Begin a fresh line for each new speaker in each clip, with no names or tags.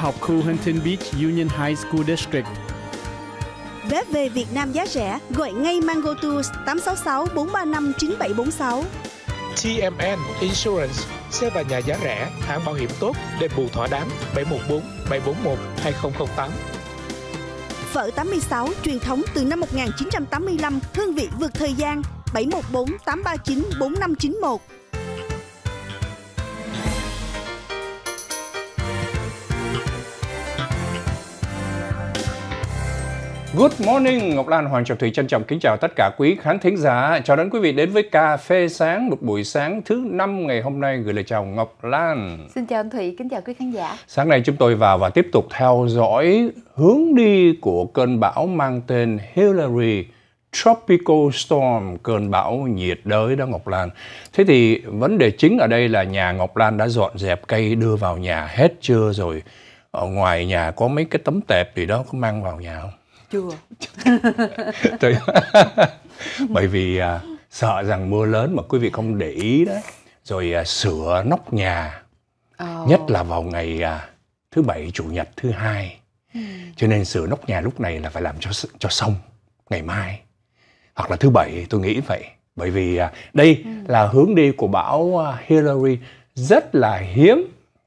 học khu Huntington Beach Union High School District.
Vé về Việt Nam giá rẻ, gọi ngay Mango Tours 866 435 9746.
TMN Insurance, xe và nhà giá rẻ, hãng bảo hiểm tốt, đền bù thỏa đáng 714 741 2008.
Phở 86 truyền thống từ năm 1985, hương vị vượt thời gian 714 839 4591.
Good morning, Ngọc Lan Hoàng Trọng Thủy trân trọng kính chào tất cả quý khán thính giả. Chào đón quý vị đến với cà phê sáng một buổi sáng thứ năm ngày hôm nay gửi lời chào Ngọc Lan.
Xin chào anh Thủy, kính chào quý khán giả.
Sáng nay chúng tôi vào và tiếp tục theo dõi hướng đi của cơn bão mang tên Hillary Tropical Storm, cơn bão nhiệt đới đó Ngọc Lan. Thế thì vấn đề chính ở đây là nhà Ngọc Lan đã dọn dẹp cây đưa vào nhà hết chưa rồi? Ở ngoài nhà có mấy cái tấm tẹp gì đó có mang vào nhà không? chưa bởi vì à, sợ rằng mưa lớn mà quý vị không để ý đó rồi à, sửa nóc nhà
oh. nhất là
vào ngày à, thứ bảy chủ nhật thứ hai hmm. cho nên sửa nóc nhà lúc này là phải làm cho cho xong ngày mai hoặc là thứ bảy tôi nghĩ vậy bởi vì à, đây hmm. là hướng đi của bão à, Hillary rất là hiếm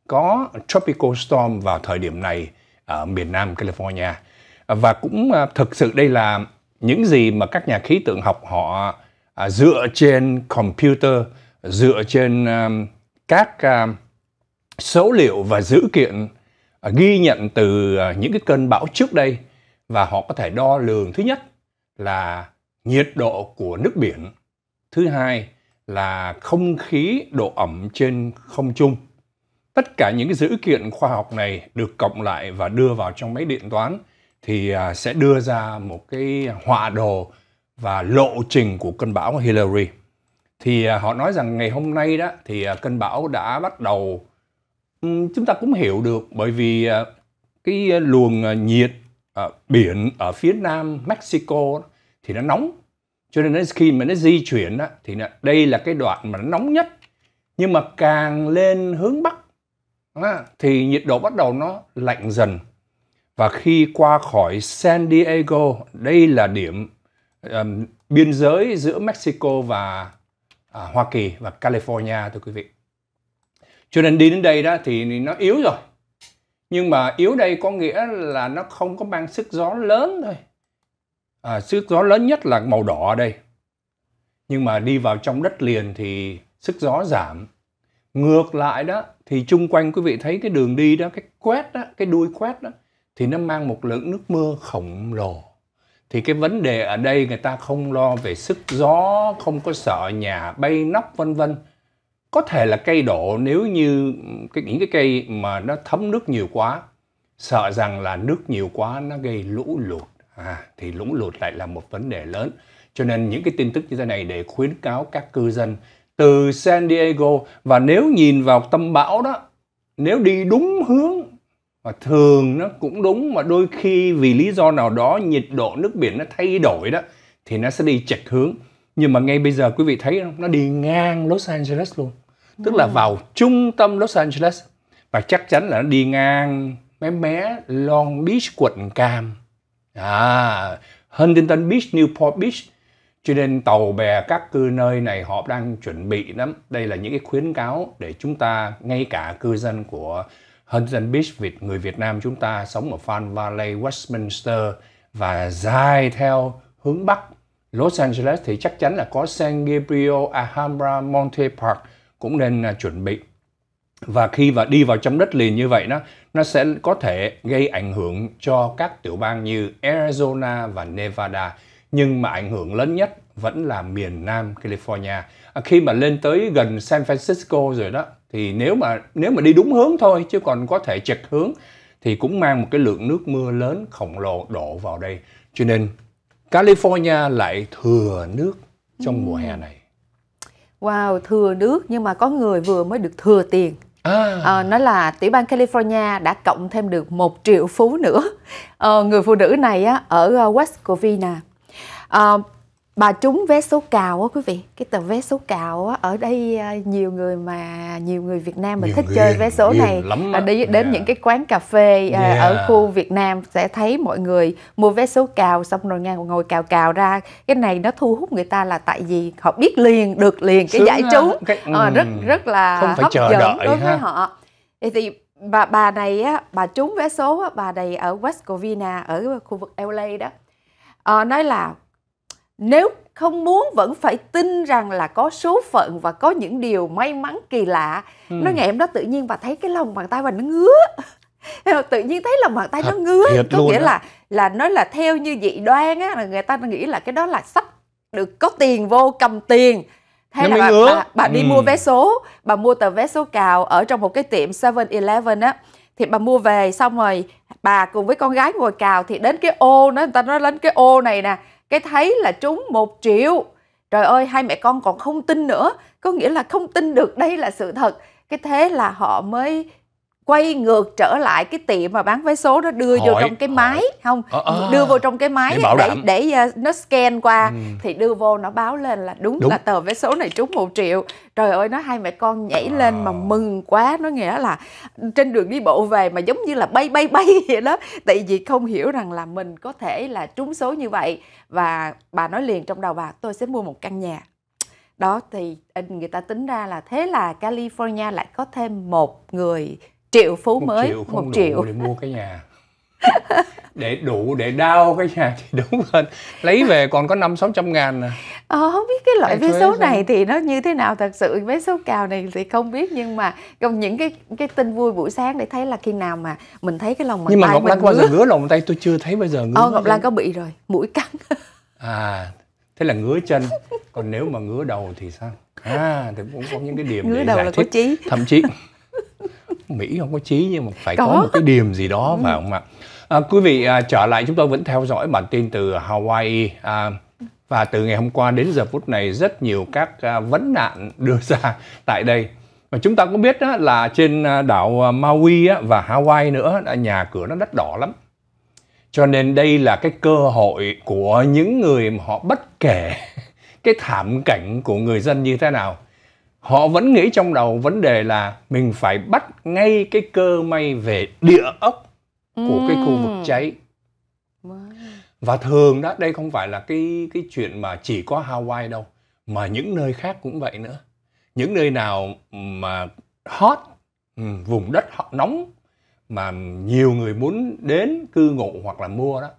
có tropical storm vào thời điểm này ở miền Nam California và cũng à, thực sự đây là những gì mà các nhà khí tượng học họ à, dựa trên computer dựa trên à, các số liệu và dữ kiện ghi nhận từ những cái cơn bão trước đây và họ có thể đo lường thứ nhất là nhiệt độ của nước biển thứ hai là không khí độ ẩm trên không trung tất cả những cái dữ kiện khoa học này được cộng lại và đưa vào trong máy điện toán thì à, sẽ đưa ra một cái họa đồ và lộ trình của cơn bão Hillary. Thì à, họ nói rằng ngày hôm nay đó thì à, cơn bão đã bắt đầu ừ, chúng ta cũng hiểu được bởi vì cái luồng nhiệt ở biển ở phía nam Mexico thì nó nóng cho nên khi mà nó di chuyển đó, thì đây là cái đoạn mà nó nóng nhất nhưng mà càng lên hướng bắc thì nhiệt độ bắt đầu nó lạnh dần và khi qua khỏi San Diego, đây là điểm um, biên giới giữa Mexico và à, Hoa Kỳ và California thưa quý vị. Cho nên đi đến đây đó thì nó yếu rồi. Nhưng mà yếu đây có nghĩa là nó không có mang sức gió lớn thôi. À, sức gió lớn nhất là màu đỏ ở đây. Nhưng mà đi vào trong đất liền thì sức gió giảm. Ngược lại đó thì chung quanh quý vị thấy cái đường đi đó, cái quét đó, cái đuôi quét đó thì nó mang một lượng nước mưa khổng lồ thì cái vấn đề ở đây người ta không lo về sức gió không có sợ nhà bay nóc vân vân có thể là cây đổ nếu như cái, những cái cây mà nó thấm nước nhiều quá sợ rằng là nước nhiều quá nó gây lũ lụt à, thì lũ lụt lại là một vấn đề lớn cho nên những cái tin tức như thế này để khuyến cáo các cư dân từ San Diego và nếu nhìn vào tâm bão đó nếu đi đúng hướng và thường nó cũng đúng mà đôi khi vì lý do nào đó nhiệt độ nước biển nó thay đổi đó thì nó sẽ đi chệch hướng nhưng mà ngay bây giờ quý vị thấy không nó đi ngang Los Angeles luôn tức là vào trung tâm Los Angeles và chắc chắn là nó đi ngang mé mé Long Beach quận Cam à Huntington Beach Newport Beach cho nên tàu bè các cư nơi này họ đang chuẩn bị lắm đây là những cái khuyến cáo để chúng ta ngay cả cư dân của Huntington Beach Việt người Việt Nam chúng ta sống ở Fan Valley, Westminster và dài theo hướng Bắc Los Angeles thì chắc chắn là có San Gabriel, Alhambra, Monte Park cũng nên à, chuẩn bị và khi và đi vào trong đất liền như vậy nó nó sẽ có thể gây ảnh hưởng cho các tiểu bang như Arizona và Nevada nhưng mà ảnh hưởng lớn nhất vẫn là miền Nam California. À, khi mà lên tới gần San Francisco rồi đó thì nếu mà nếu mà đi đúng hướng thôi chứ còn có thể chệch hướng thì cũng mang một cái lượng nước mưa lớn khổng lồ đổ vào đây cho nên California lại thừa nước trong mùa hè này.
Wow, thừa nước nhưng mà có người vừa mới được thừa tiền. À. À, ờ, nó là tiểu bang California đã cộng thêm được một triệu phú nữa. À, người phụ nữ này á, ở ờ, West Covina. À, bà trúng vé số cào á quý vị cái tờ vé số cào á ở đây à, nhiều người mà nhiều người Việt Nam mình thích người, chơi vé số này lắm à, đi đến yeah. những cái quán cà phê à, yeah. ở khu Việt Nam sẽ thấy mọi người mua vé số cào xong rồi ngang ngồi cào cào ra cái này nó thu hút người ta là tại vì họ biết liền được liền cái Sướng giải trúng cái, um, rất rất là không phải hấp chờ dẫn đợi đối với ha. họ thì bà bà này á bà trúng vé số á, bà này ở West Covina ở khu vực LA đó à, nói là nếu không muốn vẫn phải tin rằng là có số phận và có những điều may mắn kỳ lạ ừ. nó ngày hôm đó tự nhiên bà thấy cái lòng bàn tay bà nó ngứa tự nhiên thấy lòng bàn tay Thật, nó ngứa có nghĩa đó. là là nói là theo như dị đoan á là người ta nghĩ là cái đó là sắp được có tiền vô cầm tiền hay Nếu là bà, bà, bà đi ừ. mua vé số bà mua tờ vé số cào ở trong một cái tiệm 7-Eleven á thì bà mua về xong rồi bà cùng với con gái ngồi cào thì đến cái ô nó người ta nói đến cái ô này nè cái thấy là trúng một triệu trời ơi hai mẹ con còn không tin nữa có nghĩa là không tin được đây là sự thật cái thế là họ mới quay ngược trở lại cái tiệm mà bán vé số đó đưa hỏi, vô trong cái hỏi. máy không à, à, đưa vô trong cái máy để để, để, để nó scan qua ừ. thì đưa vô nó báo lên là đúng, đúng là tờ vé số này trúng một triệu trời ơi nó hai mẹ con nhảy à. lên mà mừng quá nó nghĩa là trên đường đi bộ về mà giống như là bay bay bay vậy đó tại vì không hiểu rằng là mình có thể là trúng số như vậy và bà nói liền trong đầu bà tôi sẽ mua một căn nhà đó thì người ta tính ra là thế là California lại có thêm một người triệu phú một mới triệu không một triệu để
mua
cái nhà để đủ để đau cái nhà thì đúng hơn lấy về còn có năm sáu trăm ngàn nè à.
ờ, không biết cái loại vé số này thì nó như thế nào thật sự vé số cào này thì không biết nhưng mà trong những cái cái tin vui buổi sáng để thấy là khi nào mà mình thấy cái lòng bàn nhưng mà ngọc lan bao giờ ngứa
lòng tay tôi chưa thấy bây giờ ngứa ờ, ngọc lan có
bị rồi mũi cắn
à thế là ngứa chân còn nếu mà ngứa đầu thì sao à thì cũng có những cái điểm ngứa để đầu giải là thích. có trí thậm chí mỹ không có trí nhưng mà phải có, có một cái điềm gì đó ừ. phải không ạ à, quý vị à, trở lại chúng tôi vẫn theo dõi bản tin từ hawaii à, và từ ngày hôm qua đến giờ phút này rất nhiều các à, vấn nạn đưa ra tại đây và chúng ta cũng biết đó là trên à, đảo à, Maui á, và Hawaii nữa nhà cửa nó đắt đỏ lắm cho nên đây là cái cơ hội của những người mà họ bất kể cái thảm cảnh của người dân như thế nào họ vẫn nghĩ trong đầu vấn đề là mình phải bắt ngay cái cơ may về địa ốc của cái khu vực cháy và thường đó đây không phải là cái cái chuyện mà chỉ có Hawaii đâu mà những nơi khác cũng vậy nữa những nơi nào mà hot vùng đất hot nóng mà nhiều người muốn đến cư ngụ hoặc là mua đó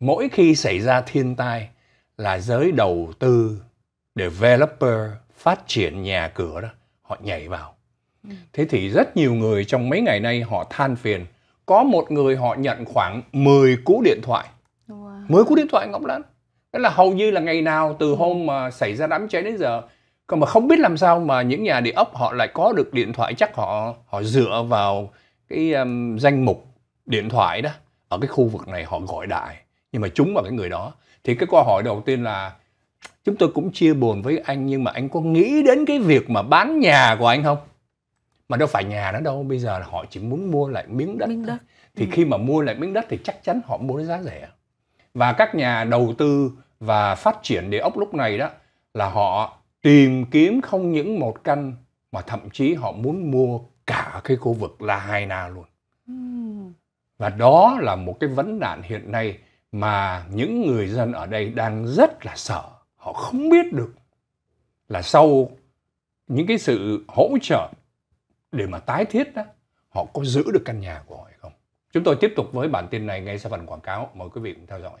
mỗi khi xảy ra thiên tai là giới đầu tư developer phát triển nhà cửa đó họ nhảy vào ừ. thế thì rất nhiều người trong mấy ngày nay họ than phiền có một người họ nhận khoảng 10 cú điện thoại wow. 10 cú điện thoại ngọc lắm đó là hầu như là ngày nào từ ừ. hôm mà xảy ra đám cháy đến giờ còn mà không biết làm sao mà những nhà địa ốc họ lại có được điện thoại chắc họ họ dựa vào cái um, danh mục điện thoại đó ở cái khu vực này họ gọi đại nhưng mà chúng vào cái người đó thì cái câu hỏi đầu tiên là chúng tôi cũng chia buồn với anh nhưng mà anh có nghĩ đến cái việc mà bán nhà của anh không mà đâu phải nhà nó đâu bây giờ là họ chỉ muốn mua lại miếng đất, miếng đất. thì ừ. khi mà mua lại miếng đất thì chắc chắn họ mua với giá rẻ và các nhà đầu tư và phát triển địa ốc lúc này đó là họ tìm kiếm không những một căn mà thậm chí họ muốn mua cả cái khu vực La na luôn ừ. và đó là một cái vấn nạn hiện nay mà những người dân ở đây đang rất là sợ họ không biết được là sau những cái sự hỗ trợ để mà tái thiết đó, họ có giữ được căn nhà của họ hay không. Chúng tôi tiếp tục với bản tin này ngay sau phần quảng cáo. Mời quý vị cùng theo dõi.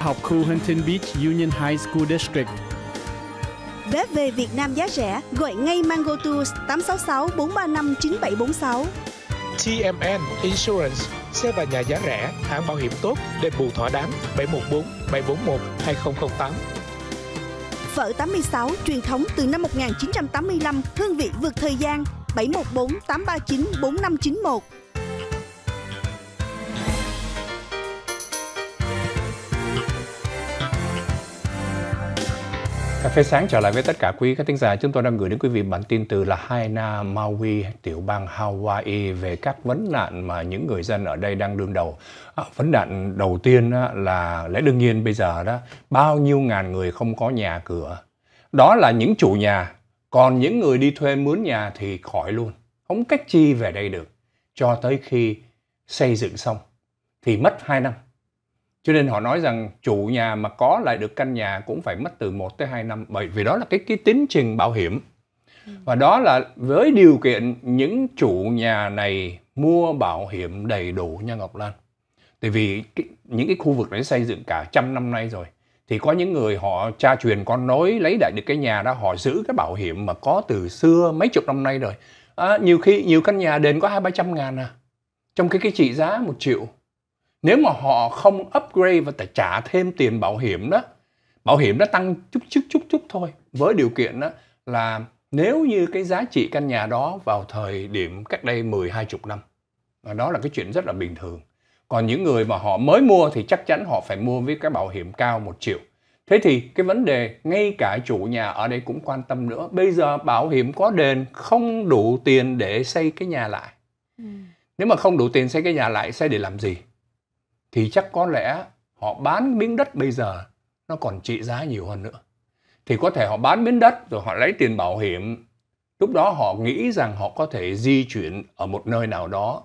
học khu Huntington Beach Union High School District.
Vé về Việt Nam giá rẻ, gọi ngay Mango Tours 866 435 9746.
TMN Insurance, xe và nhà giá rẻ, hãng bảo hiểm tốt, đền bù thỏa đáng 714 741 2008.
Phở 86 truyền thống từ năm 1985, hương vị vượt thời gian 714 839 4591.
phê sáng trở lại với tất cả quý các thính giả. Chúng tôi đang gửi đến quý vị bản tin từ là Haina, Maui, tiểu bang Hawaii về các vấn nạn mà những người dân ở đây đang đương đầu. À, vấn nạn đầu tiên là lẽ đương nhiên bây giờ đó bao nhiêu ngàn người không có nhà cửa. Đó là những chủ nhà, còn những người đi thuê mướn nhà thì khỏi luôn. Không cách chi về đây được cho tới khi xây dựng xong thì mất 2 năm cho nên họ nói rằng chủ nhà mà có lại được căn nhà cũng phải mất từ 1 tới 2 năm bởi vì đó là cái cái tiến trình bảo hiểm và đó là với điều kiện những chủ nhà này mua bảo hiểm đầy đủ nha Ngọc Lan tại vì cái, những cái khu vực đấy xây dựng cả trăm năm nay rồi thì có những người họ cha truyền con nối lấy lại được cái nhà đó họ giữ cái bảo hiểm mà có từ xưa mấy chục năm nay rồi à, nhiều khi nhiều căn nhà đền có hai ba trăm ngàn à trong cái cái trị giá một triệu nếu mà họ không upgrade và trả thêm tiền bảo hiểm đó bảo hiểm nó tăng chút chút chút chút thôi với điều kiện đó là nếu như cái giá trị căn nhà đó vào thời điểm cách đây 10 20 năm và đó là cái chuyện rất là bình thường còn những người mà họ mới mua thì chắc chắn họ phải mua với cái bảo hiểm cao một triệu thế thì cái vấn đề ngay cả chủ nhà ở đây cũng quan tâm nữa bây giờ bảo hiểm có đền không đủ tiền để xây cái nhà lại ừ. nếu mà không đủ tiền xây cái nhà lại xây để làm gì thì chắc có lẽ họ bán miếng đất bây giờ nó còn trị giá nhiều hơn nữa. Thì có thể họ bán miếng đất rồi họ lấy tiền bảo hiểm. Lúc đó họ nghĩ rằng họ có thể di chuyển ở một nơi nào đó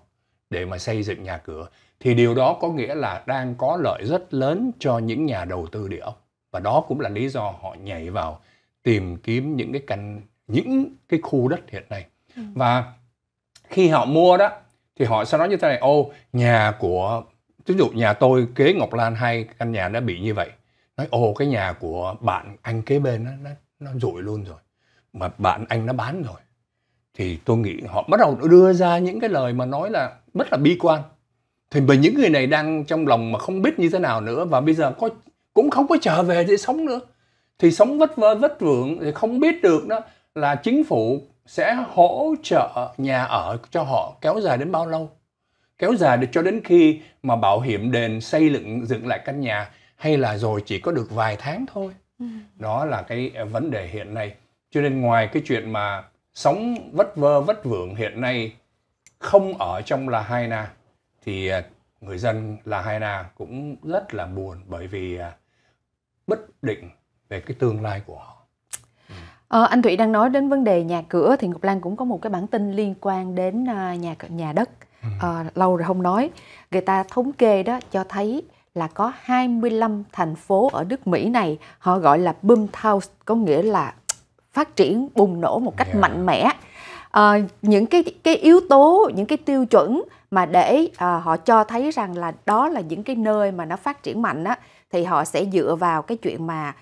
để mà xây dựng nhà cửa. Thì điều đó có nghĩa là đang có lợi rất lớn cho những nhà đầu tư địa ốc. Và đó cũng là lý do họ nhảy vào tìm kiếm những cái căn những cái khu đất hiện nay. Ừ. Và khi họ mua đó thì họ sau đó như thế này, ô nhà của ví dụ nhà tôi kế Ngọc Lan hay căn nhà đã bị như vậy nói ô cái nhà của bạn anh kế bên nó nó, nó rủi luôn rồi mà bạn anh nó bán rồi thì tôi nghĩ họ bắt đầu đưa ra những cái lời mà nói là rất là bi quan thì bởi những người này đang trong lòng mà không biết như thế nào nữa và bây giờ có cũng không có trở về để sống nữa thì sống vất vơ vất vưởng thì không biết được đó là chính phủ sẽ hỗ trợ nhà ở cho họ kéo dài đến bao lâu kéo dài được cho đến khi mà bảo hiểm đền xây dựng dựng lại căn nhà hay là rồi chỉ có được vài tháng thôi ừ. đó là cái ờ, vấn đề hiện nay cho nên ngoài cái chuyện mà sống vất vơ vất vưởng hiện nay không ở trong là hai na thì ờ, người dân là hai na cũng rất là buồn bởi vì ờ, bất định về cái tương lai của họ
ừ. Ờ, anh Thụy đang nói đến vấn đề nhà cửa thì Ngọc Lan cũng có một cái bản tin liên quan đến nhà nhà đất à, lâu rồi không nói người ta thống kê đó cho thấy là có 25 thành phố ở nước Mỹ này họ gọi là boom house có nghĩa là phát triển bùng nổ một cách yeah. mạnh mẽ à, những cái cái yếu tố những cái tiêu chuẩn mà để à, họ cho thấy rằng là đó là những cái nơi mà nó phát triển mạnh á thì họ sẽ dựa vào cái chuyện mà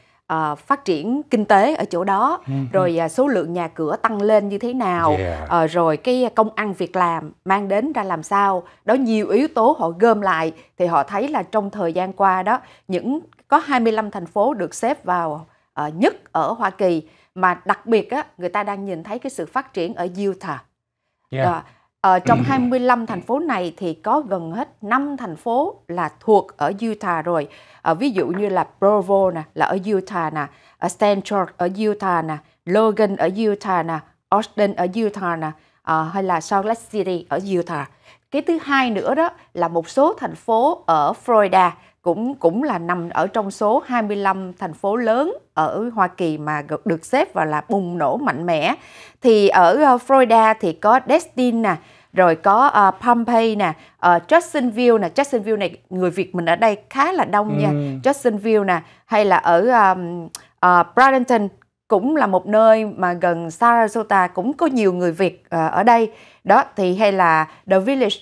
uh, phát triển kinh tế ở chỗ đó ừ, ừ. rồi uh, số lượng nhà cửa tăng lên như thế nào uh, rồi cái công ăn việc làm mang đến ra làm sao đó nhiều yếu tố họ gom lại thì họ thấy là trong thời gian qua đó những có 25 thành phố được xếp vào uh, nhất ở Hoa Kỳ mà đặc biệt á người ta đang nhìn thấy cái sự phát triển ở Utah yeah. uh, ở ờ, trong 25 ừ. thành phố này thì có gần hết 5 thành phố là thuộc ở Utah rồi. À, ví dụ như là Provo nè, là ở Utah nè, ở ờ, Stanford ở Utah nè, Logan ở Utah nè, Austin ở Utah nè, à, hay là Salt Lake City ở Utah. Cái thứ hai nữa đó là một số thành phố ở Florida cũng cũng là nằm ở trong số 25 thành phố lớn ở Hoa Kỳ mà được xếp vào là bùng nổ mạnh mẽ. Thì ở ờ, Florida thì có Destin nè, rồi có uh, ờ, Pompeii nè, uh, Jacksonville nè, Jacksonville này người Việt mình ở đây khá là đông nha, ừ. Jacksonville nè, hay là ở um, uh, Bradenton cũng là một nơi mà gần Sarasota cũng có nhiều người Việt uh, ở đây. Đó thì hay là The Village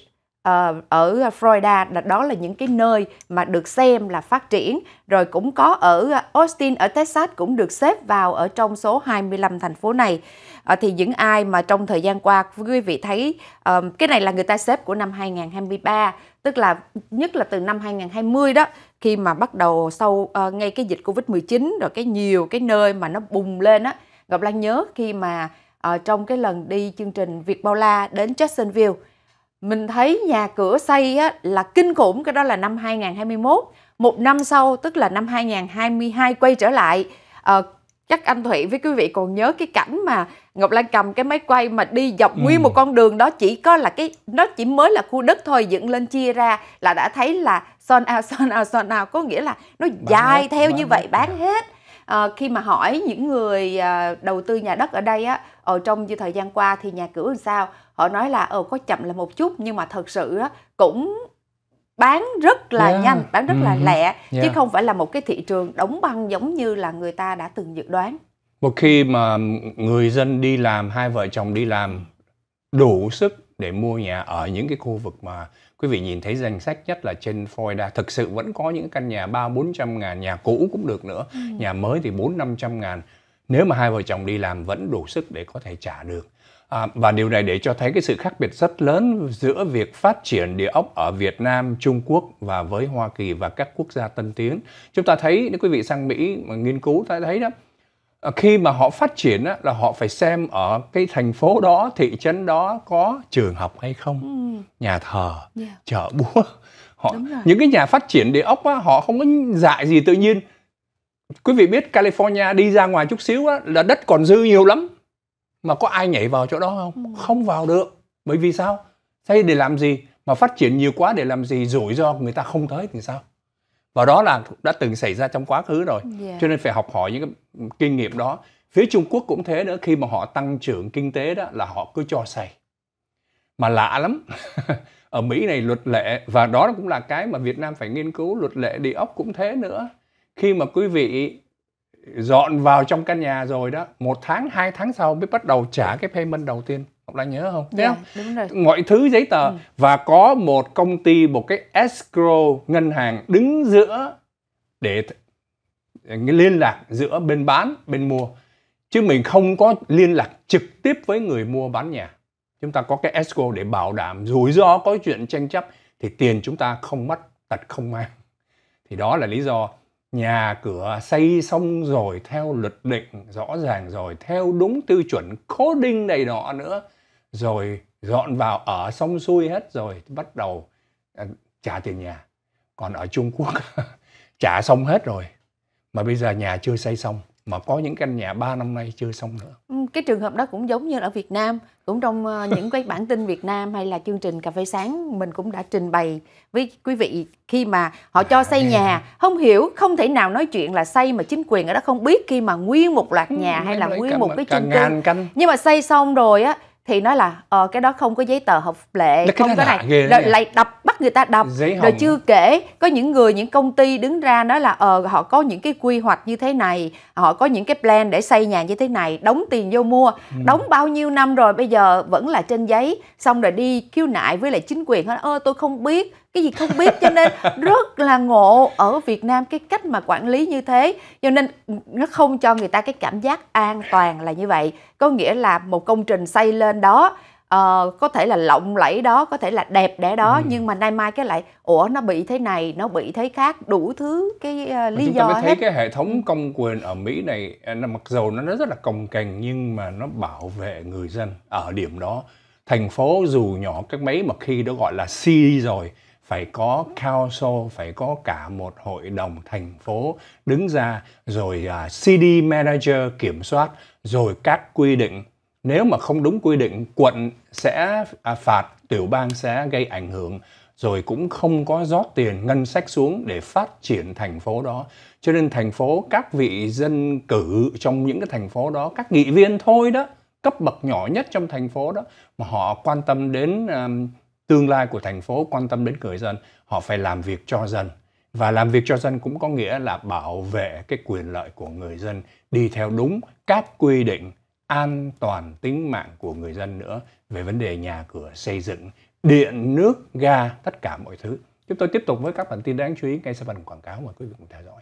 Ờ, ở ờ, Florida đó là những cái nơi mà được xem là phát triển rồi cũng có ở ờ, Austin ở Texas cũng được xếp vào ở trong số 25 thành phố này thì những ai mà trong thời gian qua quý vị thấy cái này là người ta xếp của năm 2023 tức là nhất là từ năm 2020 đó khi mà bắt đầu sau ngay cái dịch Covid-19 rồi cái nhiều cái nơi mà nó bùng lên á Ngọc Lan nhớ khi mà trong cái lần đi chương trình Việt Bao La đến Jacksonville mình thấy nhà cửa xây á, là kinh khủng cái đó là năm 2021 một năm sau tức là năm 2022 quay trở lại à, chắc anh Thụy với quý vị còn nhớ cái cảnh mà Ngọc Lan cầm cái máy quay mà đi dọc ừ. nguyên một con đường đó chỉ có là cái nó chỉ mới là khu đất thôi dựng lên chia ra là đã thấy là son out son out son out có nghĩa là nó bán dài hết, theo như hết. vậy bán hết à, khi mà hỏi những người à, đầu tư nhà đất ở đây á ở trong như thời gian qua thì nhà cửa làm sao họ nói là ờ có chậm là một chút nhưng mà thật sự á, cũng bán rất là yeah. nhanh bán rất là uh-huh. lẹ yeah. chứ không phải là một cái thị trường đóng băng giống như là người ta đã từng dự đoán
một khi mà người dân đi làm hai vợ chồng đi làm đủ sức để mua nhà ở những cái khu vực mà Quý vị nhìn thấy danh sách nhất là trên Florida thực sự vẫn có những căn nhà ba bốn trăm ngàn, nhà cũ cũng được nữa, ừ. nhà mới thì bốn năm trăm ngàn. Nếu mà hai vợ chồng đi làm vẫn đủ sức để có thể trả được. À, và điều này để cho thấy cái sự khác biệt rất lớn giữa việc phát triển địa ốc ở Việt Nam, Trung Quốc và với Hoa Kỳ và các quốc gia tân tiến. Chúng ta thấy, nếu quý vị sang Mỹ mà nghiên cứu, ta thấy đó, Ờ, khi mà họ phát triển á, là họ phải xem ở cái thành phố đó thị trấn đó có trường học hay không ừ. nhà thờ yeah. chợ búa họ những cái nhà phát triển địa ốc á, họ không có dại gì tự nhiên quý vị biết California đi ra ngoài chút xíu á, là đất còn dư nhiều lắm mà có ai nhảy vào chỗ đó không ừ. không vào được bởi vì sao thế để làm gì mà phát triển nhiều quá để làm gì rủi ro người ta không tới thì sao và đó là đã từng xảy ra trong quá khứ rồi yeah. cho nên phải học hỏi những cái kinh nghiệm đó phía trung quốc cũng thế nữa khi mà họ tăng trưởng kinh tế đó là họ cứ cho xây mà lạ lắm ở mỹ này luật lệ và đó cũng là cái mà việt nam phải nghiên cứu luật lệ địa ốc cũng thế nữa khi mà quý vị dọn vào trong căn nhà rồi đó một tháng hai tháng sau mới bắt đầu trả cái payment đầu tiên Ngọc Lan nhớ không? Thấy yeah, dạ, Đúng rồi. Mọi thứ giấy tờ ừ. và có một công ty một cái escrow ngân hàng đứng giữa để liên lạc giữa bên bán bên mua chứ mình không có liên lạc trực tiếp với người mua bán nhà chúng ta có cái escrow để bảo đảm rủi ro có chuyện tranh chấp thì tiền chúng ta không mất tật không mang thì đó là lý do nhà cửa xây xong rồi theo luật định rõ ràng rồi theo đúng tiêu chuẩn cố coding đầy nọ nữa rồi dọn vào ở xong xuôi hết rồi bắt đầu à, trả tiền nhà còn ở trung quốc trả xong hết rồi mà bây giờ nhà chưa xây xong mà có những căn nhà 3 năm nay chưa xong nữa.
Ừ, cái trường hợp đó cũng giống như ở Việt Nam, cũng trong ờ, những cái bản tin Việt Nam hay là chương trình cà phê sáng mình cũng đã trình bày với quý vị khi mà họ cho à, xây nhà, không hiểu không thể nào nói chuyện là xây mà chính quyền ở đó không biết khi mà nguyên một loạt ừ, nhà hay là nguyên một cái chung cư. Nhưng mà xây xong rồi á thì nói là ờ cái đó không có giấy tờ hợp lệ Đấy, không cái này rồi lại đập bắt người ta đập rồi chưa kể có những người những công ty đứng ra nói là ờ họ có những cái quy hoạch như thế này họ có những cái plan để xây nhà như thế này đóng tiền vô mua ừ. đóng bao nhiêu năm rồi bây giờ vẫn là trên giấy xong rồi đi khiếu nại với lại chính quyền nói ơ tôi không biết cái gì không biết cho nên rất là ngộ ở Việt Nam cái cách mà quản lý như thế cho nên nó không cho người ta cái cảm giác an toàn là như vậy có nghĩa là một công trình xây lên đó uh, có thể là lộng lẫy đó có thể là đẹp đẽ đó ừ. nhưng mà nay mai cái lại ủa nó bị thế này nó bị thế khác đủ thứ cái uh, lý chúng do chúng ta mới thấy
cái hệ thống công quyền ở mỹ này à, mặc dù nó rất là cồng cành nhưng mà nó bảo vệ người dân ở điểm đó thành phố dù nhỏ cách mấy mà khi đó gọi là city rồi phải có council, phải có cả một hội đồng thành phố đứng ra, rồi uh, à, CD manager kiểm soát, rồi các quy định. Nếu mà không đúng quy định, quận sẽ à, phạt, tiểu bang sẽ gây ảnh hưởng, rồi cũng không có rót tiền ngân sách xuống để phát triển thành phố đó. Cho nên thành phố, các vị dân cử trong những cái thành phố đó, các nghị viên thôi đó, cấp bậc nhỏ nhất trong thành phố đó, mà họ quan tâm đến... Um, tương lai của thành phố quan tâm đến người dân họ phải làm việc cho dân và làm việc cho dân cũng có nghĩa là bảo vệ cái quyền lợi của người dân đi theo đúng các quy định an toàn tính mạng của người dân nữa về vấn đề nhà cửa xây dựng điện nước ga tất cả mọi thứ chúng tôi tiếp tục với các bản tin đáng chú ý ngay sau phần quảng cáo mời quý vị cùng theo dõi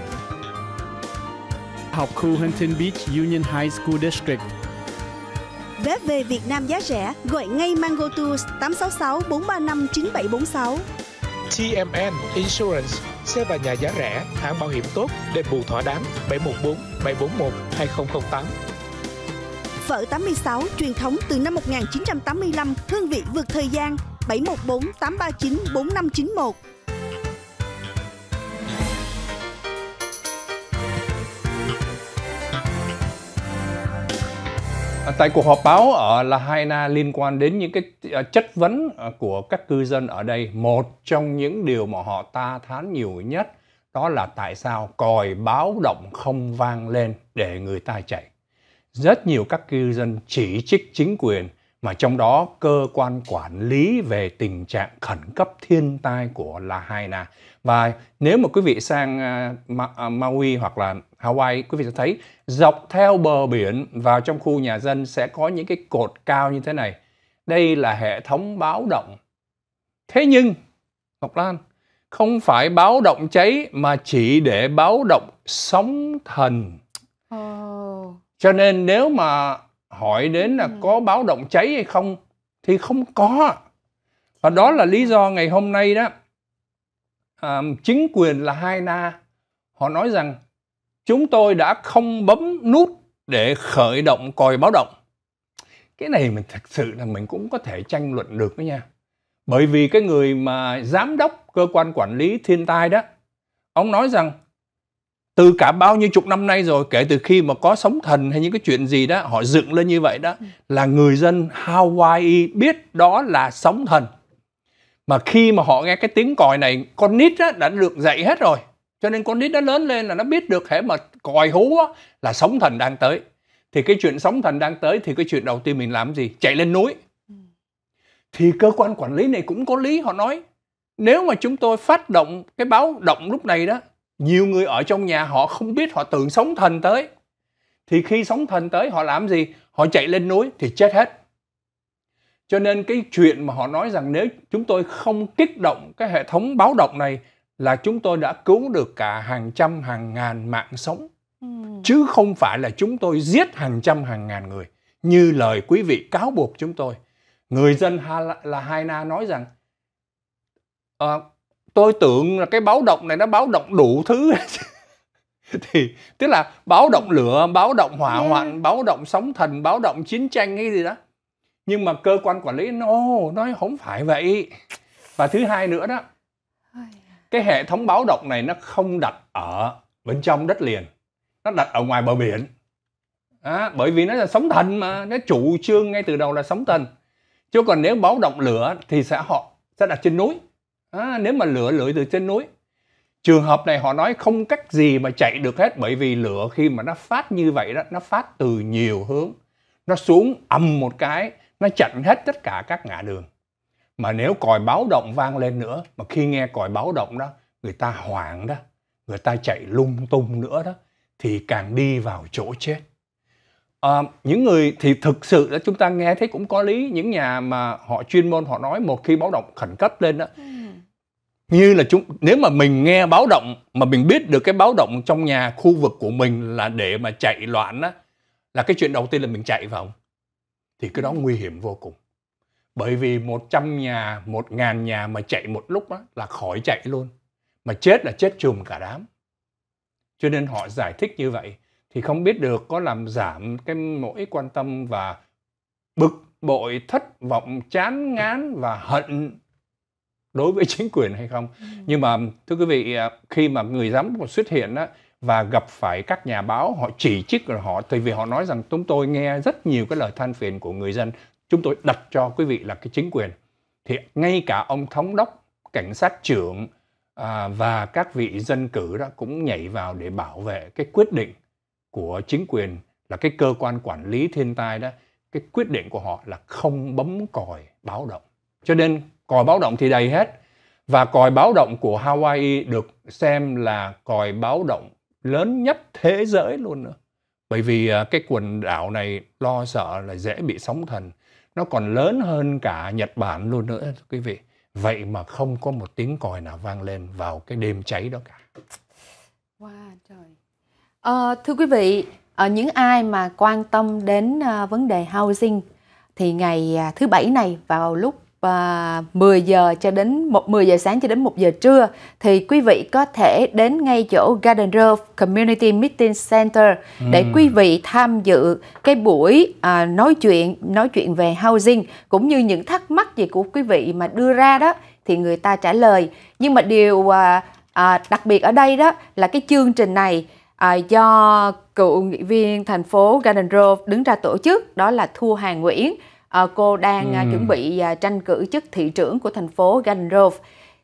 học khu Huntington Beach Union High School District.
Vé về Việt Nam giá rẻ, gọi ngay Mango Tours 866 435 9746.
TMN Insurance, xe và nhà giá rẻ, hãng bảo hiểm tốt, đền bù thỏa đáng 714 741 2008.
Phở 86 truyền thống từ năm 1985, hương vị vượt thời gian 714 839 4591.
Tại cuộc họp báo ở Lahaina liên quan đến những cái ờ, chất vấn ờ, của các cư dân ở đây, một trong những điều mà họ ta thán nhiều nhất đó là tại sao còi báo động không vang lên để người ta chạy. Rất nhiều các cư dân chỉ trích chính quyền mà trong đó cơ quan quản lý về tình trạng khẩn cấp thiên tai của Lahaina. Và nếu mà quý vị sang ờ, Maui hoặc là Hawaii quý vị sẽ thấy dọc theo bờ biển vào trong khu nhà dân sẽ có những cái cột cao như thế này. Đây là hệ thống báo động. Thế nhưng Ngọc Lan không phải báo động cháy mà chỉ để báo động sóng thần.
Oh.
Cho nên nếu mà hỏi đến là ừ. có báo động cháy hay không thì không có. Và đó là lý do ngày hôm nay đó um, chính quyền là hai na họ nói rằng chúng tôi đã không bấm nút để khởi động còi báo động cái này mình thật sự là mình cũng có thể tranh luận được đó nha bởi vì cái người mà giám đốc cơ quan quản lý thiên tai đó ông nói rằng từ cả bao nhiêu chục năm nay rồi kể từ khi mà có sóng thần hay những cái chuyện gì đó họ dựng lên như vậy đó ừ. là người dân Hawaii biết đó là sóng thần mà khi mà họ nghe cái tiếng còi này con nít á, đã được dậy hết rồi cho nên con nít nó lớn lên là nó biết được hễ mà còi hú á, là sóng thần đang tới thì cái chuyện sóng thần đang tới thì cái chuyện đầu tiên mình làm gì chạy lên núi ừ. thì cơ quan quản lý này cũng có lý họ nói nếu mà chúng tôi phát động cái báo động lúc này đó nhiều người ở trong nhà họ không biết họ tưởng sóng thần tới thì khi sóng thần tới họ làm gì họ chạy lên núi thì chết hết cho nên cái chuyện mà họ nói rằng nếu chúng tôi không kích động cái hệ thống báo động này là chúng tôi đã cứu được cả hàng trăm hàng ngàn mạng sống ừ. chứ không phải là chúng tôi giết hàng trăm hàng ngàn người như lời quý vị cáo buộc chúng tôi người dân ha là Haina nói rằng à, tôi tưởng là cái báo động này nó báo động đủ thứ thì tức là báo động lửa báo động hỏa yeah. hoạn báo động sóng thần báo động chiến tranh hay gì đó nhưng mà cơ quan quản lý nó no, nói không phải vậy và thứ hai nữa đó cái hệ thống báo động này nó không đặt ở bên trong đất liền nó đặt ở ngoài bờ biển à, bởi vì nó là sóng thần mà nó chủ trương ngay từ đầu là sóng thần chứ còn nếu báo động lửa thì sẽ họ sẽ đặt trên núi à, nếu mà lửa lửa từ trên núi trường hợp này họ nói không cách gì mà chạy được hết bởi vì lửa khi mà nó phát như vậy đó nó phát từ nhiều hướng nó xuống ầm một cái nó chặn hết tất cả các ngã đường mà nếu còi báo động vang lên nữa mà khi nghe còi báo động đó người ta hoảng đó người ta chạy lung tung nữa đó thì càng đi vào chỗ chết à, những người thì thực sự là chúng ta nghe thấy cũng có lý những nhà mà họ chuyên môn họ nói một khi báo động khẩn cấp lên đó ừ. như là chúng nếu mà mình nghe báo động mà mình biết được cái báo động trong nhà khu vực của mình là để mà chạy loạn đó là cái chuyện đầu tiên là mình chạy vào thì cái đó ừ. nguy hiểm vô cùng bởi vì 100 nhà, 1 ngàn nhà mà chạy một lúc đó, là khỏi chạy luôn. Mà chết là chết chùm cả đám. Cho nên họ giải thích như vậy thì không biết được có làm giảm cái nỗi quan tâm và bực bội, thất vọng, chán ngán và hận đối với chính quyền hay không. Ừ. Nhưng mà thưa quý vị, à, khi mà người giám đốc xuất hiện đó, và gặp phải các nhà báo họ chỉ trích rồi họ tại vì họ nói rằng chúng tôi nghe rất nhiều cái lời than phiền của người dân chúng tôi đặt cho quý vị là cái chính quyền thì ngay cả ông thống đốc cảnh sát trưởng à, và các vị dân cử đó cũng nhảy vào để bảo vệ cái quyết định của chính quyền là cái cơ quan quản lý thiên tai đó cái quyết định của họ là không bấm còi báo động cho nên còi báo động thì đầy hết và còi báo động của Hawaii được xem là còi báo động lớn nhất thế giới luôn nữa bởi vì à, cái quần đảo này lo sợ là dễ bị sóng thần nó còn lớn hơn cả Nhật Bản luôn nữa quý vị. Vậy mà không có một tiếng còi nào vang lên vào cái đêm cháy đó cả.
Wow, trời. À, thưa quý vị, ở ờ, những ai mà quan tâm đến ờ, vấn đề housing thì ngày à, thứ bảy này vào lúc và 10 giờ cho đến 1 10 giờ sáng cho đến 1 giờ trưa thì quý vị có thể đến ngay chỗ Garden Grove Community Meeting Center để ừ. quý vị tham dự cái buổi à, nói chuyện nói chuyện về housing cũng như những thắc mắc gì của quý vị mà đưa ra đó thì người ta trả lời. Nhưng mà điều à, à, đặc biệt ở đây đó là cái chương trình này à, do cựu nghị viên thành phố Garden Grove đứng ra tổ chức đó là Thu Hà Nguyễn Ờ, cô đang ừ. chuẩn bị à, tranh cử chức thị trưởng của thành phố Gandrove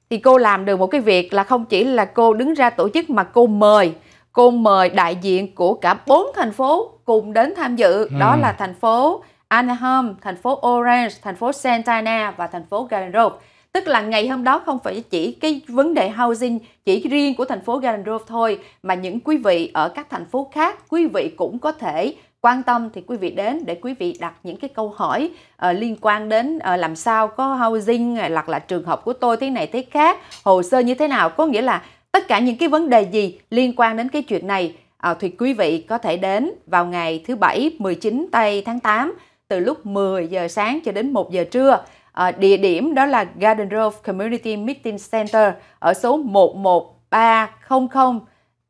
thì cô làm được một cái việc là không chỉ là cô đứng ra tổ chức mà cô mời cô mời đại diện của cả bốn thành phố cùng đến tham dự ừ. đó là thành phố Anaheim, thành phố Orange, thành phố Santa Ana và thành phố Garden Grove. Tức là ngày hôm đó không phải chỉ cái vấn đề housing chỉ riêng của thành phố Grand Grove thôi mà những quý vị ở các thành phố khác quý vị cũng có thể quan tâm thì quý vị đến để quý vị đặt những cái câu hỏi uh, liên quan đến uh, làm sao có housing hoặc là trường hợp của tôi thế này thế khác hồ sơ như thế nào có nghĩa là tất cả những cái vấn đề gì liên quan đến cái chuyện này uh, thì quý vị có thể đến vào ngày thứ bảy 19 tây tháng 8 từ lúc 10 giờ sáng cho đến 1 giờ trưa À, địa điểm đó là Garden Grove Community Meeting Center ở số 11300 uh,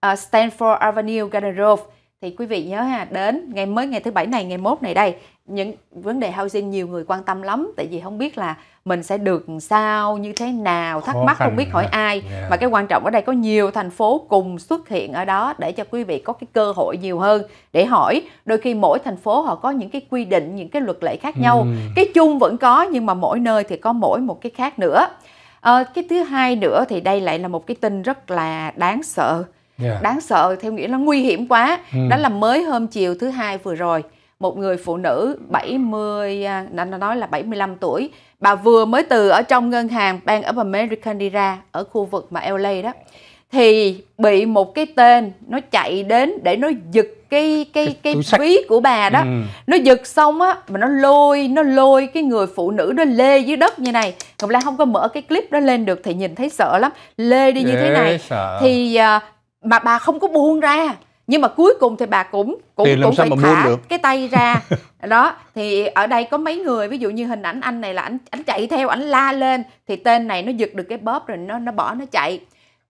Stanford Avenue, Garden Grove thì quý vị nhớ ha đến ngày mới ngày thứ bảy này ngày mốt này đây những vấn đề housing nhiều người quan tâm lắm tại vì không biết là mình sẽ được sao như thế nào thắc Khó mắc không biết hỏi hả? ai yeah. mà dạ. cái quan trọng ở đây có nhiều thành phố cùng xuất hiện ở đó để cho quý vị có cái cơ hội nhiều hơn để hỏi đôi khi mỗi thành phố họ có những cái quy định những cái luật lệ khác nhau uhm. cái chung vẫn có nhưng mà mỗi nơi thì có mỗi một cái khác nữa à, cái thứ hai nữa thì đây lại là một cái tin rất là đáng sợ yeah. Dạ. đáng sợ theo nghĩa là nguy hiểm quá ừ. đó là mới hôm chiều thứ hai vừa rồi một người phụ nữ 70 nó à, nói là 75 tuổi bà vừa mới từ ở trong ngân hàng Bank of America đi ra ở khu vực mà LA đó thì bị một cái tên nó chạy đến để nó giật cái cái cái, cái ví của bà đó ừ. nó giật xong á mà nó lôi nó lôi cái người phụ nữ đó lê dưới đất như này ngọc lan không có mở cái clip đó lên được thì nhìn thấy sợ lắm lê đi như Lê thế này sợ. thì uh, mà bà không có buông ra nhưng mà cuối cùng thì bà cũng cũng thì cũng phải thả được. cái tay ra đó thì ở đây có mấy người ví dụ như hình ảnh anh này là anh anh chạy theo anh la lên thì tên này nó giật được cái bóp rồi nó nó bỏ nó chạy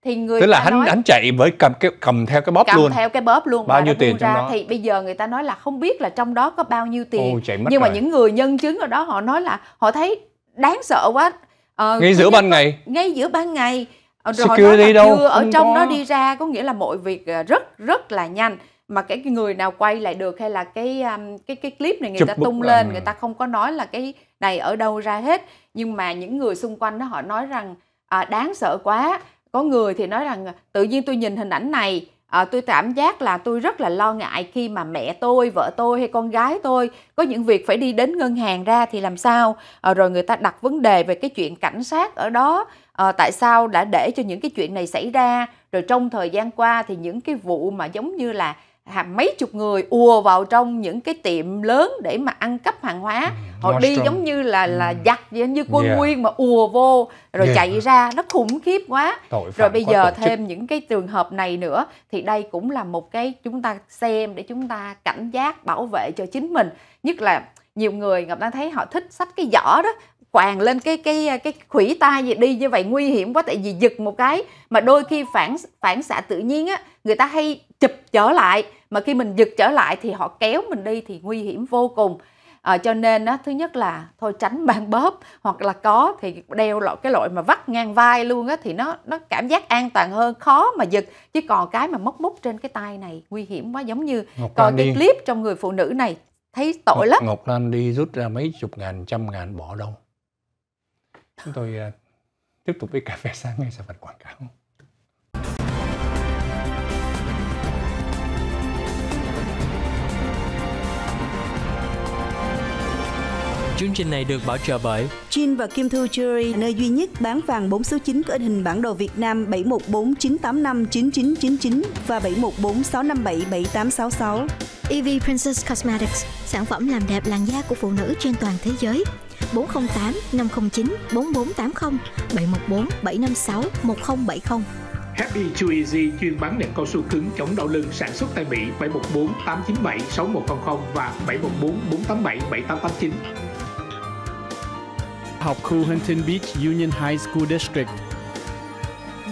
thì người tức là anh anh
chạy với cầm cái cầm theo cái bóp cầm luôn theo
cái bóp luôn bao nhiêu tiền ra đó. thì bây giờ người ta nói là không biết là trong đó có bao nhiêu tiền Ô, nhưng rồi. mà những người nhân chứng ở đó họ nói là họ thấy đáng sợ quá ờ, ngay giữa ban ngày ngay giữa ban ngày Ờ, rồi security đâu chưa ở trong nó đi ra có nghĩa là mọi việc à, rất rất là nhanh mà cái người nào quay lại được hay là cái um, cái cái clip này người Chụp ta tung lên à. người ta không có nói là cái này ở đâu ra hết nhưng mà những người xung quanh đó họ nói rằng à, đáng sợ quá có người thì nói rằng à, tự nhiên tôi nhìn hình ảnh này à, tôi cảm giác là tôi rất là lo ngại khi mà mẹ tôi vợ tôi hay con gái tôi có những việc phải đi đến ngân hàng ra thì làm sao à, rồi người ta đặt vấn đề về cái chuyện cảnh sát ở đó à, tại sao đã để cho những cái chuyện này xảy ra rồi trong thời gian qua thì những cái vụ mà giống như là hàng mấy chục người ùa vào trong những cái tiệm lớn để mà ăn cắp hàng hóa ừ, họ đi giống như là là ừ. giặc như quân yeah. nguyên mà ùa vô rồi yeah. chạy ra nó khủng khiếp quá rồi bây giờ thêm những cái trường hợp này nữa thì đây cũng là một cái chúng ta xem để chúng ta cảnh giác bảo vệ cho chính mình nhất là nhiều người ngọc đang thấy họ thích sách cái giỏ đó quàng lên cái cái cái khủy tay gì đi như vậy nguy hiểm quá tại vì giật một cái mà đôi khi phản phản xạ tự nhiên á người ta hay chụp trở lại mà khi mình giật trở lại thì họ kéo mình đi thì nguy hiểm vô cùng à, cho nên á thứ nhất là thôi tránh mang bóp hoặc là có thì đeo loại cái loại mà vắt ngang vai luôn á thì nó nó cảm giác an toàn hơn khó mà giật chứ còn cái mà móc mút trên cái tay này nguy hiểm quá giống như coi cái clip trong người phụ nữ này thấy tội Ngọc, lắm
Ngọc Lan đi rút ra mấy chục ngàn trăm ngàn bỏ đâu chúng tôi à, tiếp tục với cà phê sáng ngay sau phần quảng cáo
Chương trình này được bảo trợ bởi
Jin và Kim Thu Jewelry, nơi duy nhất bán vàng 4 số 9 có in hình bản đồ Việt Nam
7149859999 và 7146577866. EV Princess Cosmetics, sản phẩm làm đẹp làn da của phụ nữ trên toàn thế giới 408 509 4480, 714 756 1070.
Happy Too Easy chuyên bán nệm cao su cứng chống đau lưng sản xuất tại Mỹ 714 897 6100 và 714 487 7889. Học khu Huntington Beach Union High School District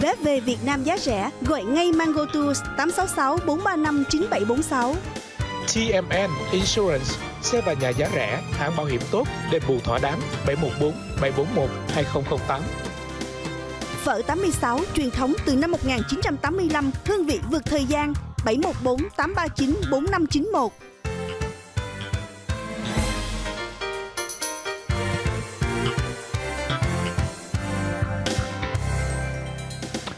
Vé về Việt Nam giá rẻ, gọi ngay Mango Tours 866 435 9746.
TMN Insurance xe và nhà giá rẻ, hãng bảo hiểm tốt, đền bù thỏa đáng 714 741 2008.
Phở 86 truyền thống từ năm 1985, hương vị vượt thời gian 714 839 4591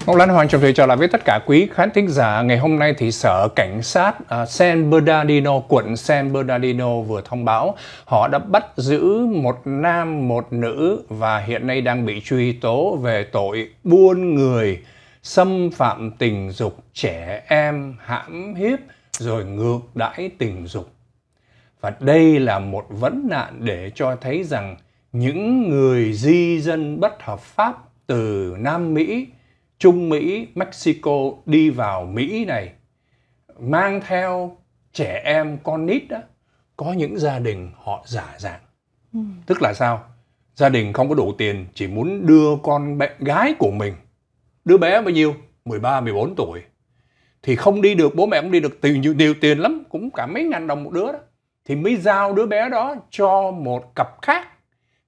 Ông Lan Hoàng chào thời chào lại với tất cả quý khán thính giả. Ngày hôm nay thì Sở Cảnh sát uh, San Bernardino, quận San Bernardino vừa thông báo họ đã bắt giữ một nam, một nữ và hiện nay đang bị truy tố về tội buôn người, xâm phạm tình dục trẻ em, hãm hiếp rồi ngược đãi tình dục. Và đây là một vấn nạn để cho thấy rằng những người di dân bất hợp pháp từ Nam Mỹ Trung Mỹ, Mexico đi vào Mỹ này mang theo trẻ em con nít đó có những gia đình họ giả dạng. Ừ. Tức là sao? Gia đình không có đủ tiền chỉ muốn đưa con bé gái của mình. Đứa bé bao nhiêu? 13, 14 tuổi. Thì không đi được, bố mẹ cũng đi được tiền nhiều, nhiều tiền lắm, cũng cả mấy ngàn đồng một đứa đó. Thì mới giao đứa bé đó cho một cặp khác.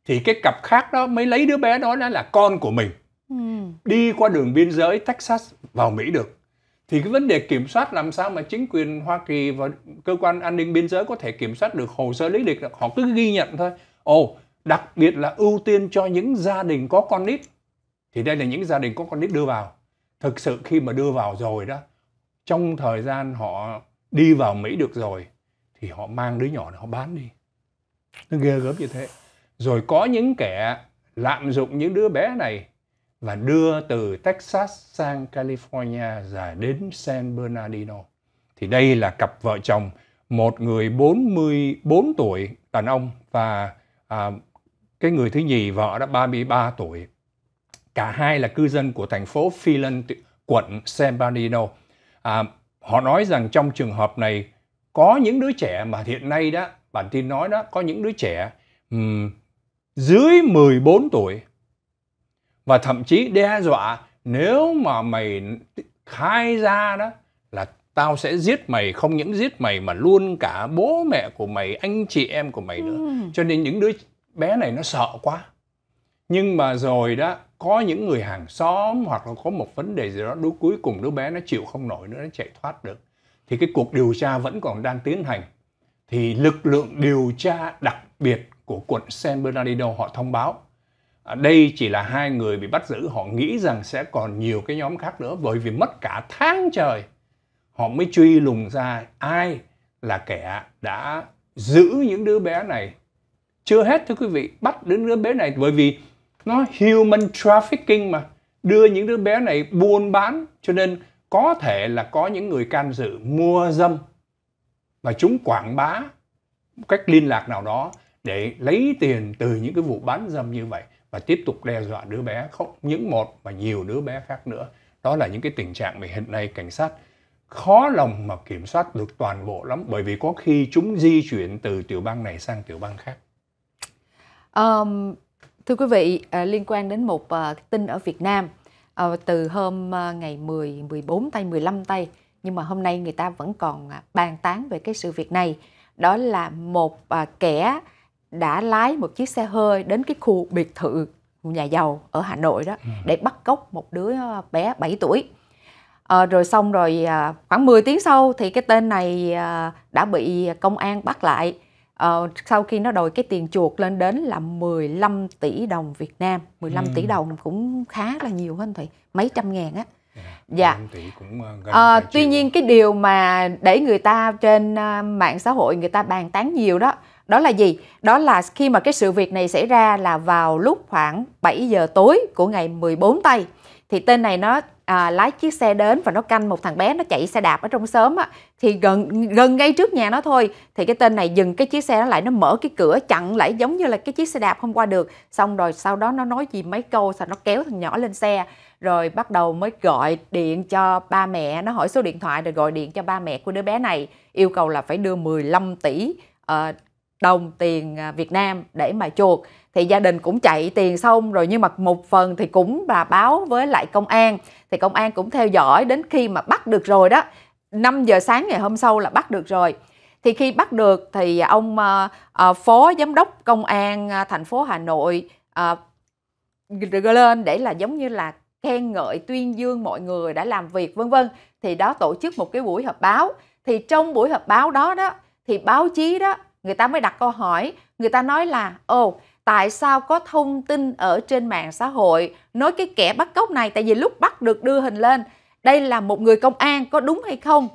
Thì cái cặp khác đó mới lấy đứa bé đó là, là con của mình Ừ. đi qua đường biên giới Texas vào Mỹ được thì cái vấn đề kiểm soát làm sao mà chính quyền Hoa Kỳ và cơ quan an ninh biên giới có thể kiểm soát được hồ sơ lý lịch họ cứ ghi nhận thôi ồ đặc biệt là ưu tiên cho những gia đình có con nít thì đây là những gia đình có con nít đưa vào thực sự khi mà đưa vào rồi đó trong thời gian họ đi vào Mỹ được rồi thì họ mang đứa nhỏ này họ bán đi nó ghê gớm như thế rồi có những kẻ lạm dụng những đứa bé này và đưa từ Texas sang California và đến San Bernardino. Thì đây là cặp vợ chồng một người 44 tuổi đàn ông và à, cái người thứ nhì vợ đã 33 tuổi. Cả hai là cư dân của thành phố Phelan, quận San Bernardino. À, họ nói rằng trong trường hợp này có những đứa trẻ mà hiện nay đó, bản tin nói đó, có những đứa trẻ um, dưới 14 tuổi và thậm chí đe dọa nếu mà mày khai ra đó là tao sẽ giết mày không những giết mày mà luôn cả bố mẹ của mày anh chị em của mày nữa ừ. cho nên những đứa bé này nó sợ quá nhưng mà rồi đó có những người hàng xóm hoặc là có một vấn đề gì đó đối cuối cùng đứa bé nó chịu không nổi nữa nó chạy thoát được thì cái cuộc điều tra vẫn còn đang tiến hành thì lực lượng điều tra đặc biệt của quận San Bernardino họ thông báo À, đây chỉ là hai người bị bắt giữ họ nghĩ rằng sẽ còn nhiều cái nhóm khác nữa bởi vì mất cả tháng trời họ mới truy lùng ra ai là kẻ đã giữ những đứa bé này chưa hết thưa quý vị bắt đến đứa bé này bởi vì nó human trafficking mà đưa những đứa bé này buôn bán cho nên có thể là có những người can dự mua dâm và chúng quảng bá cách liên lạc nào đó để lấy tiền từ những cái vụ bán dâm như vậy và tiếp tục đe dọa đứa bé không những một mà nhiều đứa bé khác nữa đó là những cái tình trạng mà hiện nay cảnh sát khó lòng mà kiểm soát được toàn bộ lắm bởi vì có khi chúng di chuyển từ tiểu bang này sang tiểu bang khác
um, thưa quý vị à, liên quan đến một à, tin ở Việt Nam à, từ hôm uh, ngày 10 14 tây 15 tây nhưng mà hôm nay người ta vẫn còn bàn tán về cái sự việc này đó là một kẻ đã lái một chiếc xe hơi đến cái khu biệt thự nhà giàu ở Hà Nội đó ừ. để bắt cóc một đứa ờ, bé 7 tuổi. À, rồi xong rồi à, khoảng 10 tiếng sau thì cái tên này à, đã bị công an bắt lại à, sau khi nó đòi cái tiền chuộc lên đến là 15 tỷ đồng Việt Nam. 15 ừ. tỷ đồng cũng khá là nhiều hơn thì mấy trăm ngàn á. Dạ. À, tuy nhiên cái điều mà để người ta trên mạng xã hội người ta bàn tán nhiều đó đó là gì? Đó là khi mà cái sự việc này xảy ra là vào lúc khoảng 7 giờ tối của ngày 14 Tây. Thì tên này nó à, lái chiếc xe đến và nó canh một thằng bé nó chạy xe đạp ở trong sớm á thì gần gần ngay trước nhà nó thôi thì cái tên này dừng cái chiếc xe nó lại nó mở cái cửa chặn lại giống như là cái chiếc xe đạp không qua được xong rồi sau đó nó nói gì mấy câu xong nó kéo thằng nhỏ lên xe rồi bắt đầu mới gọi điện cho ba mẹ nó hỏi số điện thoại rồi gọi điện cho ba mẹ của đứa bé này yêu cầu là phải đưa 15 tỷ uh, đồng tiền à, Việt Nam để mà chuộc thì gia đình cũng chạy tiền xong rồi nhưng mà một phần thì cũng là báo với lại công an thì công an cũng theo dõi đến khi mà bắt được rồi đó 5 giờ sáng ngày hôm sau là bắt được rồi thì khi bắt được thì ông uh, phó giám đốc công an thành phố Hà Nội uh, lên để là giống như là khen ngợi tuyên dương mọi người đã làm việc vân vân thì đó tổ chức một cái buổi họp báo thì trong buổi họp báo đó đó thì báo chí đó người ta mới đặt câu hỏi người ta nói là ồ tại sao có thông tin ở trên mạng xã hội nói cái kẻ bắt cóc này tại vì lúc bắt được đưa hình lên đây là một người công an có đúng hay không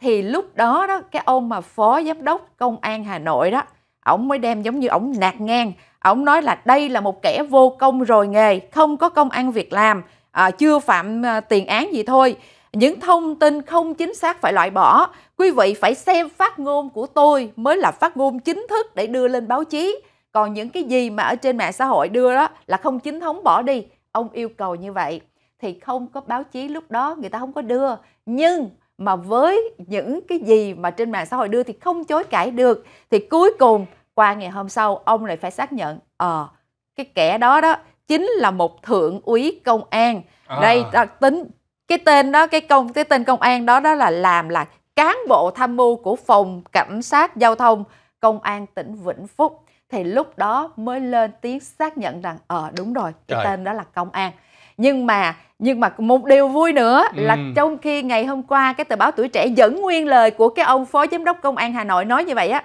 thì lúc đó đó cái ông mà phó giám đốc công an hà nội đó ổng mới đem giống như ổng nạt ngang ổng nói là đây là một kẻ vô công rồi nghề không có công an việc làm à, chưa phạm à, tiền án gì thôi những thông tin không chính xác phải loại bỏ Quý vị phải xem phát ngôn của tôi mới là phát ngôn chính thức để đưa lên báo chí. Còn những cái gì mà ở trên mạng xã hội đưa đó là không chính thống bỏ đi. Ông yêu cầu như vậy thì không có báo chí lúc đó người ta không có đưa. Nhưng mà với những cái gì mà trên mạng xã hội đưa thì không chối cãi được. Thì cuối cùng qua ngày hôm sau ông lại phải xác nhận ờ à, cái kẻ đó đó chính là một thượng úy công an. À. Đây à, tính cái tên đó cái công cái tên công an đó đó là làm là cán bộ tham mưu của phòng cảnh sát giao thông công an tỉnh Vĩnh Phúc thì lúc đó mới lên tiếng xác nhận rằng ờ đúng rồi cái Trời. tên đó là công an nhưng mà nhưng mà một điều vui nữa ừ. là trong khi ngày hôm qua cái tờ báo tuổi trẻ dẫn nguyên lời của cái ông phó giám đốc công an hà nội nói như vậy á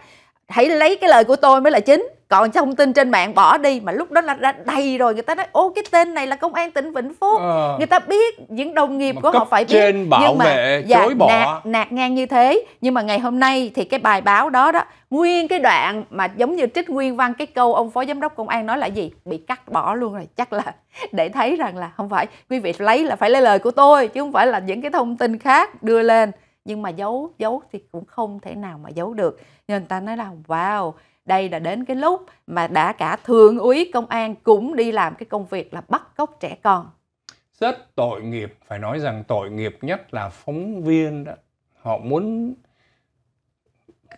hãy lấy cái lời của tôi mới là chính còn thông tin trên mạng bỏ đi mà lúc đó là đã đầy rồi người ta nói ô cái tên này là công an tỉnh vĩnh phúc à. người ta biết những đồng nghiệp mà của họ phải biết trên bảo nhưng mà vệ, dạ, chối bỏ. Nạt, nạt ngang như thế nhưng mà ngày hôm nay thì cái bài báo đó đó nguyên cái đoạn mà giống như trích nguyên văn cái câu ông phó giám đốc công an nói là gì bị cắt bỏ luôn rồi chắc là để thấy rằng là không phải quý vị lấy là phải lấy lời của tôi chứ không phải là những cái thông tin khác đưa lên nhưng mà giấu giấu thì cũng không thể nào mà giấu được nên người ta nói là wow đây là đến cái lúc mà đã cả thượng úy công an cũng đi làm cái công việc là bắt cóc trẻ con
rất tội nghiệp phải nói rằng tội nghiệp nhất là phóng viên đó họ muốn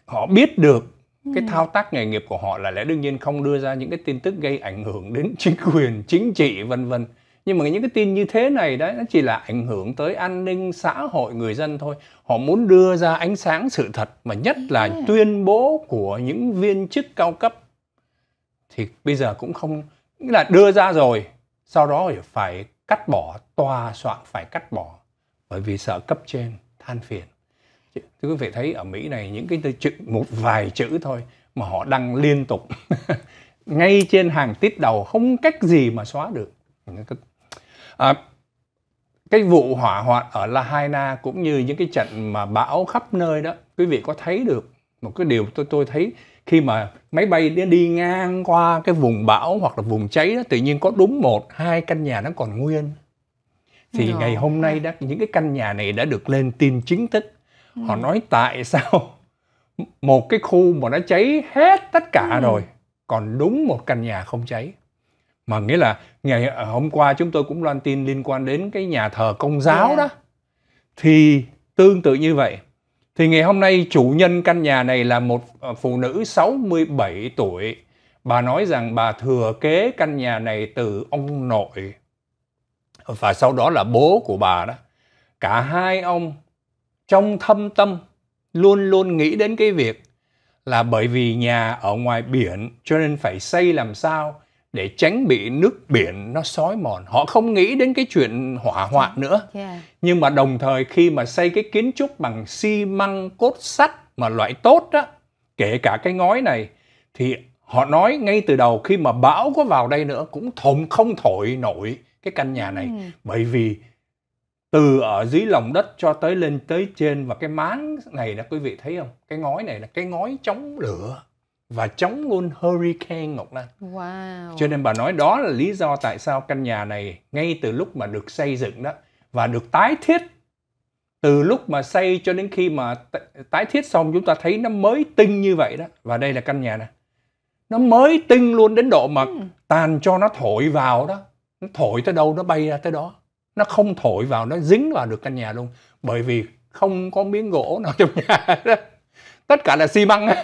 họ biết được cái ừ. thao tác nghề nghiệp của họ là lẽ đương nhiên không đưa ra những cái tin tức gây ảnh hưởng đến chính quyền chính trị vân vân nhưng mà những cái tin như thế này đấy nó chỉ là ảnh hưởng tới an ninh xã hội người dân thôi họ muốn đưa ra ánh sáng sự thật và nhất là tuyên bố của những viên chức cao cấp thì bây giờ cũng không nghĩa là đưa ra rồi sau đó phải cắt bỏ tòa soạn phải cắt bỏ bởi vì sợ cấp trên than phiền Thưa quý vị thấy ở Mỹ này những cái chữ một vài chữ thôi mà họ đăng liên tục ngay trên hàng tít đầu không cách gì mà xóa được À, cái vụ hỏa hoạn ở Lahaina cũng như những cái trận mà bão khắp nơi đó, quý vị có thấy được một cái điều tôi tôi thấy khi mà máy bay nó đi ngang qua cái vùng bão hoặc là vùng cháy đó tự nhiên có đúng một hai căn nhà nó còn nguyên thì Rồi. ngày hôm nay đó những cái căn nhà này đã được lên tin chính thức ừ. họ nói tại sao một cái khu mà nó cháy hết tất cả ừ. rồi còn đúng một căn nhà không cháy mà nghĩa là ngày hôm qua chúng tôi cũng loan tin liên quan đến cái nhà thờ công giáo yeah. đó dạ. thì tương tự như vậy thì ngày hôm nay chủ nhân căn nhà này là một ờ, phụ nữ 67 tuổi bà nói rằng bà thừa kế căn nhà này từ ông nội và sau đó là bố của bà đó cả hai ông trong thâm tâm luôn luôn nghĩ đến cái việc là bởi vì nhà ở ngoài biển cho nên phải xây làm sao để tránh bị nước biển nó sói mòn họ không nghĩ đến cái chuyện hỏa dạ, hoạn nữa yeah. Dạ. nhưng mà đồng thời khi mà xây cái kiến trúc bằng xi măng cốt sắt mà loại tốt đó kể cả cái ngói này thì họ nói ngay từ đầu khi mà bão có vào đây nữa cũng thồng không thổi nổi cái căn nhà này ừ. bởi vì từ ở dưới lòng đất cho tới lên tới trên và cái máng này là quý vị thấy không cái ngói này là cái ngói
chống lửa
và chống luôn hurricane Ngọc Lan.
Wow. Cho
nên bà nói đó là lý do tại sao căn nhà này ngay từ lúc mà được xây dựng đó và được tái thiết từ lúc mà xây cho đến khi mà tái thiết xong chúng ta thấy nó mới tinh như vậy đó và đây là căn nhà này nó mới tinh luôn đến độ mà ừ. tàn cho nó thổi vào đó nó thổi tới đâu nó bay ra tới đó nó không thổi vào nó dính vào được căn nhà luôn bởi vì không có miếng gỗ nào trong nhà đó. tất cả là xi măng hết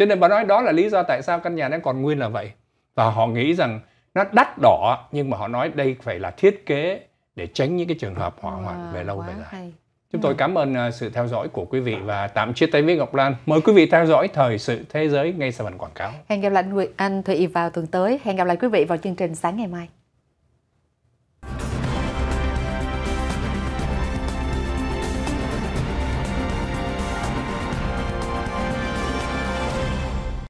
cho nên bà nói đó là lý do tại sao căn nhà nó còn nguyên là vậy và họ nghĩ rằng nó đắt đỏ nhưng mà họ nói đây phải là thiết kế để tránh những cái trường hợp hỏa hoạn về lâu về dài chúng tôi ừ. cảm ơn à, sự theo dõi của quý vị và tạm chia tay với Ngọc Lan mời quý vị theo dõi thời sự thế giới ngay sau phần quảng cáo
hẹn gặp lại Anh Thụy vào tuần tới hẹn gặp lại quý vị vào chương trình sáng ngày mai